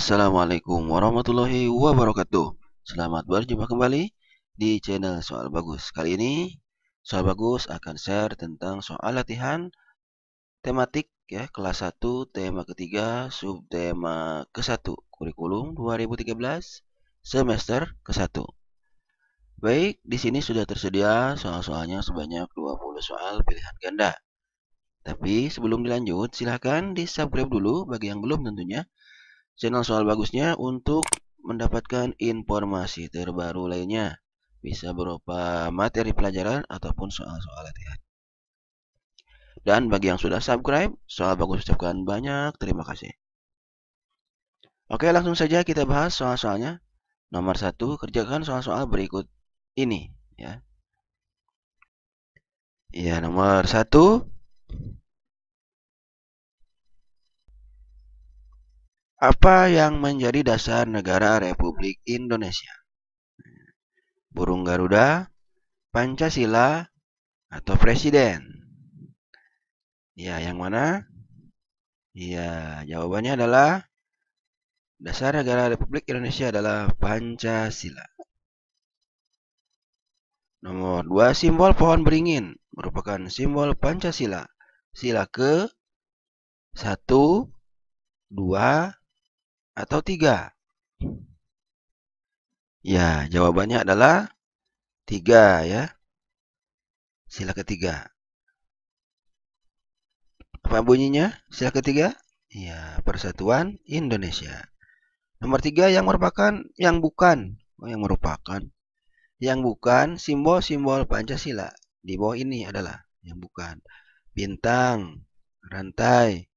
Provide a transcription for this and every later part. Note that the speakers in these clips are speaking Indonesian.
Assalamualaikum warahmatullahi wabarakatuh Selamat berjumpa kembali di channel Soal Bagus Kali ini Soal Bagus akan share tentang soal latihan tematik ya kelas 1 tema ketiga subtema ke-1 kurikulum 2013 semester ke-1 Baik, di sini sudah tersedia soal-soalnya sebanyak 20 soal pilihan ganda. Tapi sebelum dilanjut, silahkan di-subscribe dulu bagi yang belum tentunya channel soal bagusnya untuk mendapatkan informasi terbaru lainnya. Bisa berupa materi pelajaran ataupun soal-soal latihan. Dan bagi yang sudah subscribe, soal bagus ucapkan banyak terima kasih. Oke, langsung saja kita bahas soal-soalnya. Nomor satu, kerjakan soal-soal berikut ini. Ya, ya nomor satu, Apa yang menjadi dasar negara Republik Indonesia? Burung Garuda, Pancasila, atau Presiden? Ya, yang mana? Ya, jawabannya adalah dasar negara Republik Indonesia adalah Pancasila. Nomor 2, simbol pohon beringin merupakan simbol Pancasila. Sila ke 1 2 atau tiga? Ya, jawabannya adalah tiga ya. Sila ketiga. Apa bunyinya? Sila ketiga? Ya, Persatuan Indonesia. Nomor tiga yang merupakan yang bukan, oh, yang merupakan, yang bukan simbol-simbol Pancasila di bawah ini adalah yang bukan bintang, rantai,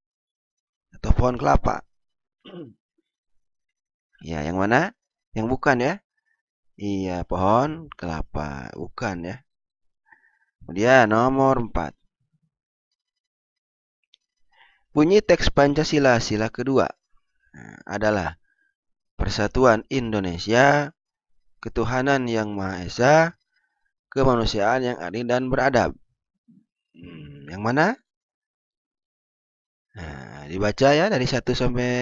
atau pohon kelapa. Ya, yang mana? Yang bukan ya. Iya, pohon kelapa. Bukan ya. Kemudian nomor 4. Bunyi teks Pancasila sila kedua nah, adalah Persatuan Indonesia, Ketuhanan Yang Maha Esa, Kemanusiaan yang adil dan beradab. Hmm, yang mana? Nah, dibaca ya dari 1 sampai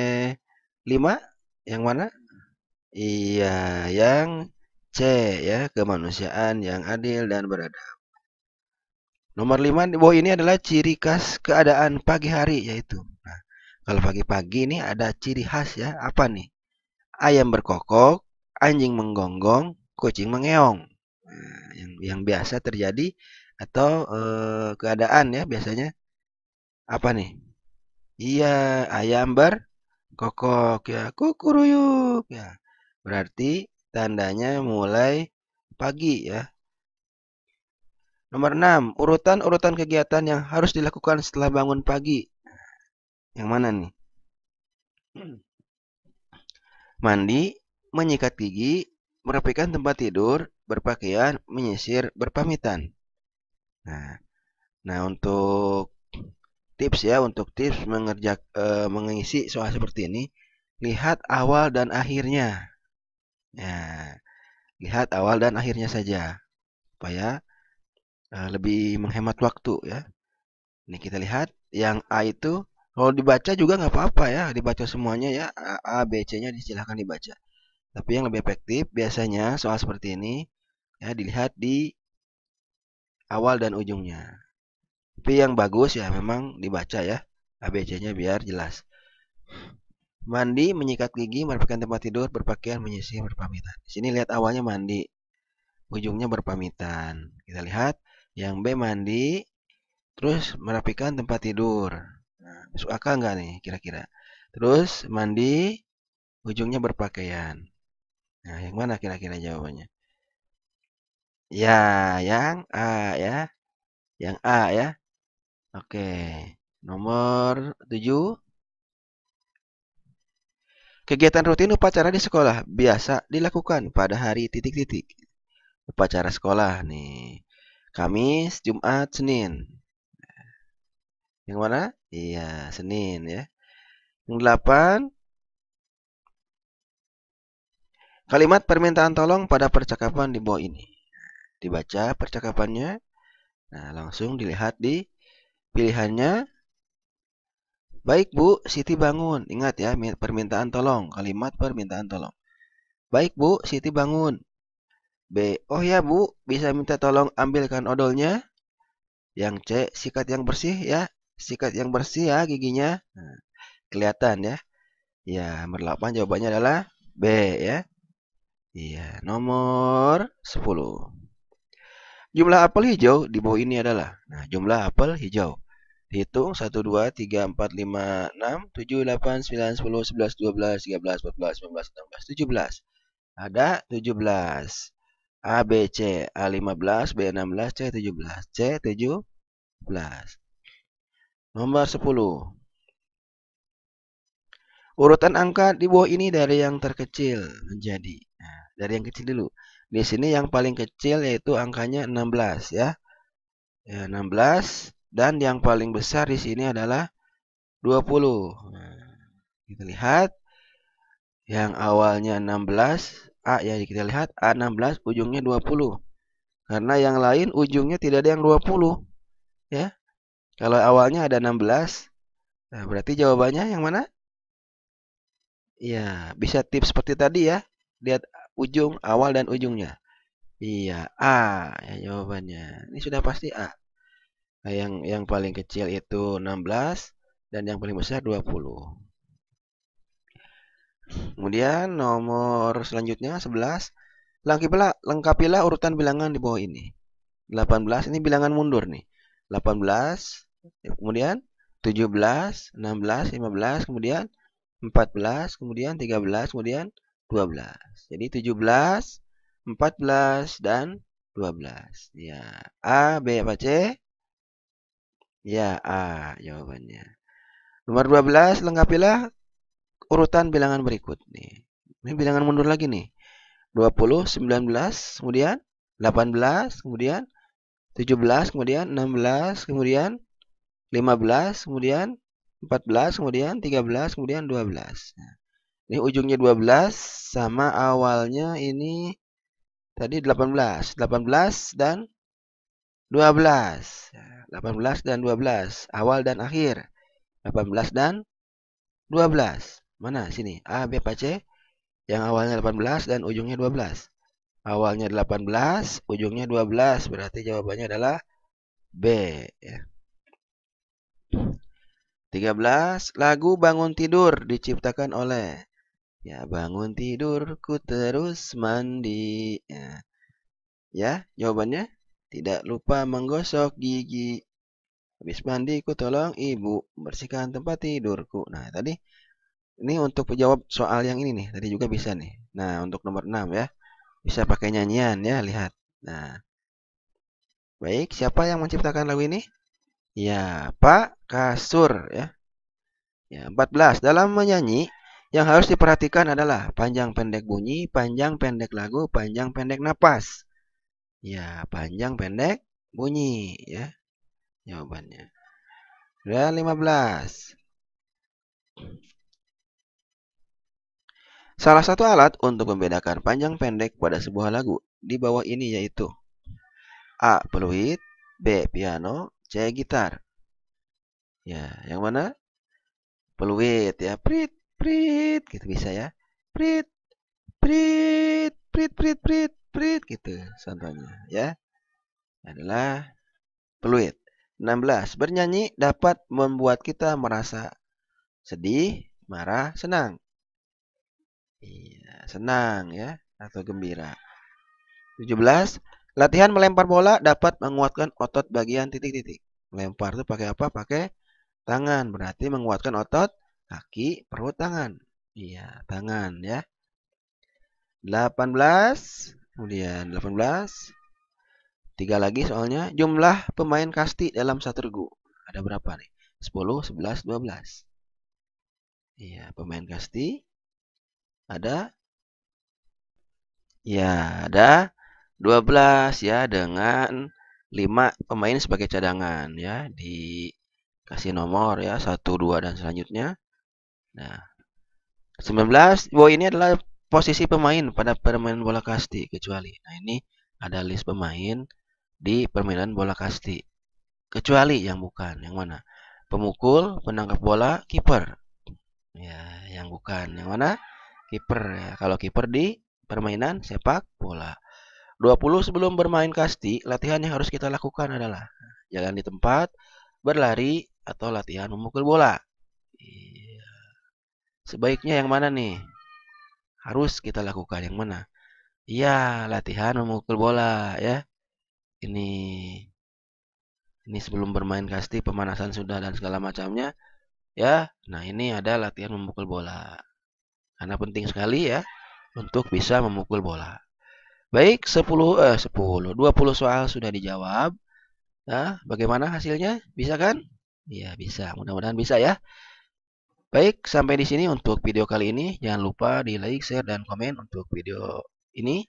5 yang mana? Iya, yang C ya, kemanusiaan yang adil dan beradab. Nomor lima, di bawah ini adalah ciri khas keadaan pagi hari yaitu. Nah, kalau pagi-pagi ini ada ciri khas ya, apa nih? Ayam berkokok, anjing menggonggong, kucing mengeong. Nah, yang yang biasa terjadi atau eh, keadaan ya biasanya apa nih? Iya, ayam ber kokok ya kukuruyuk ya berarti tandanya mulai pagi ya nomor 6 urutan-urutan kegiatan yang harus dilakukan setelah bangun pagi yang mana nih mandi menyikat gigi merapikan tempat tidur berpakaian menyisir berpamitan nah nah untuk tips ya untuk tips mengerja, e, eh, mengisi soal seperti ini lihat awal dan akhirnya ya lihat awal dan akhirnya saja supaya e, lebih menghemat waktu ya ini kita lihat yang A itu kalau dibaca juga nggak apa-apa ya dibaca semuanya ya A, A B C nya disilahkan dibaca tapi yang lebih efektif biasanya soal seperti ini ya dilihat di awal dan ujungnya tapi yang bagus ya memang dibaca ya ABC-nya biar jelas mandi menyikat gigi merapikan tempat tidur berpakaian menyisih berpamitan di sini lihat awalnya mandi ujungnya berpamitan kita lihat yang B mandi terus merapikan tempat tidur nah, masuk akal nggak nih kira-kira terus mandi ujungnya berpakaian nah yang mana kira-kira jawabannya ya yang A ya yang A ya Oke, nomor 7. Kegiatan rutin upacara di sekolah biasa dilakukan pada hari titik-titik. Upacara sekolah nih. Kamis, Jumat, Senin. Yang mana? Iya, Senin ya. Yang delapan. Kalimat permintaan tolong pada percakapan di bawah ini. Dibaca percakapannya. Nah, langsung dilihat di Pilihannya, Baik Bu, Siti bangun. Ingat ya, permintaan tolong. Kalimat permintaan tolong. Baik Bu, Siti bangun. B. Oh ya Bu, bisa minta tolong ambilkan odolnya? Yang C, sikat yang bersih ya. Sikat yang bersih ya giginya. Nah, kelihatan ya. Ya, nomor 8 jawabannya adalah B ya. Iya, nomor 10. Jumlah apel hijau di bawah ini adalah. Nah, jumlah apel hijau. Hitung 1, 2, 3, 4, 5, 6, 7, 8, 9, 10, 11, 12, 13, 14, 15, 16, 17 Ada 17 A, B, C A15, B16, C17 C17 Nomor 10 Urutan angka di bawah ini dari yang terkecil menjadi nah, Dari yang kecil dulu Di sini yang paling kecil yaitu angkanya 16 ya, ya 16 dan yang paling besar di sini adalah 20. Nah, kita lihat yang awalnya 16 A ah, ya kita lihat A ah, 16 ujungnya 20. Karena yang lain ujungnya tidak ada yang 20. Ya. Kalau awalnya ada 16, nah berarti jawabannya yang mana? Ya, bisa tips seperti tadi ya. Lihat ujung awal dan ujungnya. Iya, A ah, ya jawabannya. Ini sudah pasti A. Nah, yang yang paling kecil itu 16 dan yang paling besar 20. Kemudian nomor selanjutnya 11 lengkapilah lengkapilah urutan bilangan di bawah ini. 18 ini bilangan mundur nih. 18 kemudian 17, 16, 15, kemudian 14, kemudian 13, kemudian 12. Jadi 17, 14 dan 12. Ya, A, B apa C? Ya, A jawabannya. Nomor 12, lengkapilah urutan bilangan berikut nih. Ini bilangan mundur lagi nih. 20, 19, kemudian 18, kemudian 17, kemudian 16, kemudian 15, kemudian 14, kemudian 13, kemudian 12. Nah, ini ujungnya 12 sama awalnya ini tadi 18, 18 dan 12. 18 ya, dan 12. Awal dan akhir. 18 dan 12. Mana sini? A, B, P C? Yang awalnya 18 dan ujungnya 12. Awalnya 18, ujungnya 12. Berarti jawabannya adalah B. Ya. 13. Lagu Bangun Tidur diciptakan oleh. Ya, bangun tidur ku terus mandi. Ya, ya jawabannya tidak lupa menggosok gigi. Habis ku tolong ibu bersihkan tempat tidurku. Nah, tadi ini untuk menjawab soal yang ini nih. Tadi juga bisa nih. Nah, untuk nomor 6 ya. Bisa pakai nyanyian ya, lihat. Nah. Baik, siapa yang menciptakan lagu ini? Ya, Pak Kasur ya. Ya, 14. Dalam menyanyi yang harus diperhatikan adalah panjang pendek bunyi, panjang pendek lagu, panjang pendek napas. Ya, panjang, pendek, bunyi ya. Jawabannya. Dan 15. Salah satu alat untuk membedakan panjang pendek pada sebuah lagu di bawah ini yaitu A. Peluit B. Piano C. Gitar Ya, yang mana? Peluit ya, prit, prit, gitu bisa ya Prit, prit, prit, prit, prit Prit gitu contohnya ya. Adalah peluit. 16. Bernyanyi dapat membuat kita merasa sedih, marah, senang. Iya, senang ya atau gembira. 17. Latihan melempar bola dapat menguatkan otot bagian titik-titik. Melempar itu pakai apa? Pakai tangan. Berarti menguatkan otot kaki, perut, tangan. Iya, tangan ya. 18. Kemudian 18. Tiga lagi soalnya jumlah pemain kasti dalam satu regu. Ada berapa nih? 10, 11, 12. Iya, pemain kasti ada ya ada 12 ya dengan 5 pemain sebagai cadangan ya dikasih nomor ya 1 2 dan selanjutnya. Nah, 19 bahwa ini adalah posisi pemain pada permainan bola kasti kecuali. Nah, ini ada list pemain di permainan bola kasti. Kecuali yang bukan, yang mana? Pemukul, penangkap bola, kiper. Ya, yang bukan. Yang mana? Kiper ya. Kalau kiper di permainan sepak bola. 20 sebelum bermain kasti, latihan yang harus kita lakukan adalah jalan di tempat, berlari atau latihan memukul bola. Iya. Sebaiknya yang mana nih? harus kita lakukan yang mana? Iya, latihan memukul bola ya. Ini ini sebelum bermain kasti pemanasan sudah dan segala macamnya ya. Nah, ini ada latihan memukul bola. Karena penting sekali ya untuk bisa memukul bola. Baik, 10 eh 10, 20 soal sudah dijawab. Nah, bagaimana hasilnya? Bisa kan? Iya, bisa. Mudah-mudahan bisa ya. Baik, sampai di sini untuk video kali ini. Jangan lupa di like, share, dan komen untuk video ini.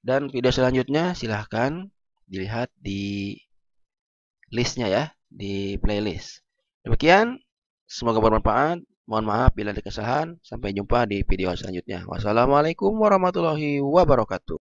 Dan video selanjutnya silahkan dilihat di listnya ya, di playlist. Demikian, semoga bermanfaat. Mohon maaf bila ada kesalahan. Sampai jumpa di video selanjutnya. Wassalamualaikum warahmatullahi wabarakatuh.